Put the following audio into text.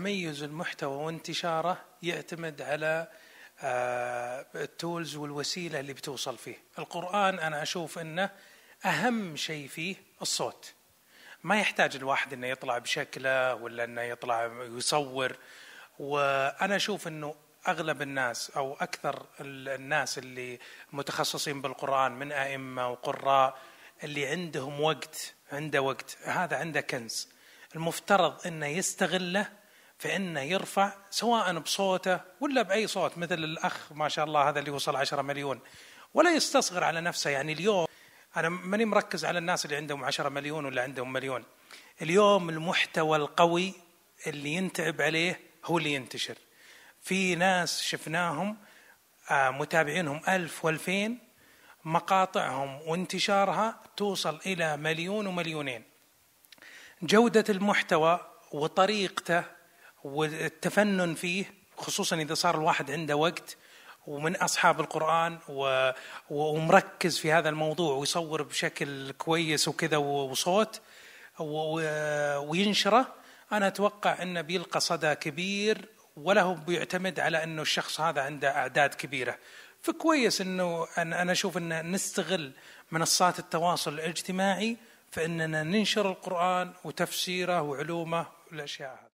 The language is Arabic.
تميز المحتوى وانتشاره يعتمد على آه، التولز والوسيله اللي بتوصل فيه القران انا اشوف انه اهم شيء فيه الصوت ما يحتاج الواحد انه يطلع بشكله ولا انه يطلع يصور وانا اشوف انه اغلب الناس او اكثر الناس اللي متخصصين بالقران من ائمه وقراء اللي عندهم وقت عنده وقت هذا عنده كنز المفترض انه يستغله فإنه يرفع سواء بصوته ولا بأي صوت مثل الأخ ما شاء الله هذا اللي وصل عشرة مليون ولا يستصغر على نفسه يعني اليوم أنا ماني مركز على الناس اللي عندهم عشرة مليون ولا عندهم مليون اليوم المحتوى القوي اللي ينتعب عليه هو اللي ينتشر في ناس شفناهم آه، متابعينهم ألف والفين مقاطعهم وانتشارها توصل إلى مليون ومليونين جودة المحتوى وطريقته والتفنن فيه خصوصا اذا صار الواحد عنده وقت ومن اصحاب القران و... ومركز في هذا الموضوع ويصور بشكل كويس وكذا وصوت و... وينشره انا اتوقع انه بيلقى صدى كبير ولا هو بيعتمد على انه الشخص هذا عنده اعداد كبيره فكويس انه انا اشوف ان نستغل منصات التواصل الاجتماعي فاننا ننشر القران وتفسيره وعلومه والاشياء هذه